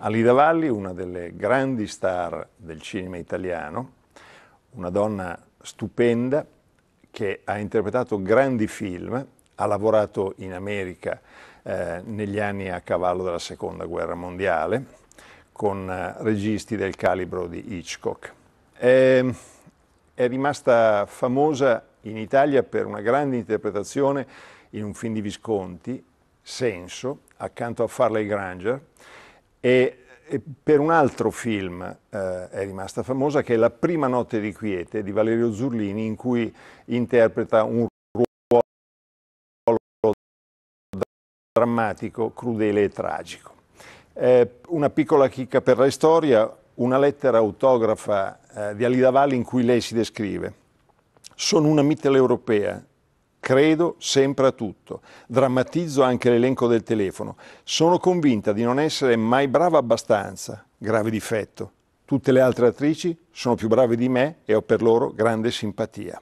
Alida Valli, una delle grandi star del cinema italiano, una donna stupenda che ha interpretato grandi film, ha lavorato in America eh, negli anni a cavallo della Seconda Guerra Mondiale con eh, registi del calibro di Hitchcock. È, ehm, è rimasta famosa in Italia per una grande interpretazione in un film di Visconti, Senso, accanto a Farley Granger, e, e per un altro film eh, è rimasta famosa, che è La prima notte di quiete di Valerio Zurlini, in cui interpreta un ruolo drammatico, crudele e tragico. Eh, una piccola chicca per la storia, una lettera autografa eh, di Alida Valli in cui lei si descrive. Sono una mitteleuropea, Credo sempre a tutto. Drammatizzo anche l'elenco del telefono. Sono convinta di non essere mai brava abbastanza. Grave difetto. Tutte le altre attrici sono più brave di me e ho per loro grande simpatia.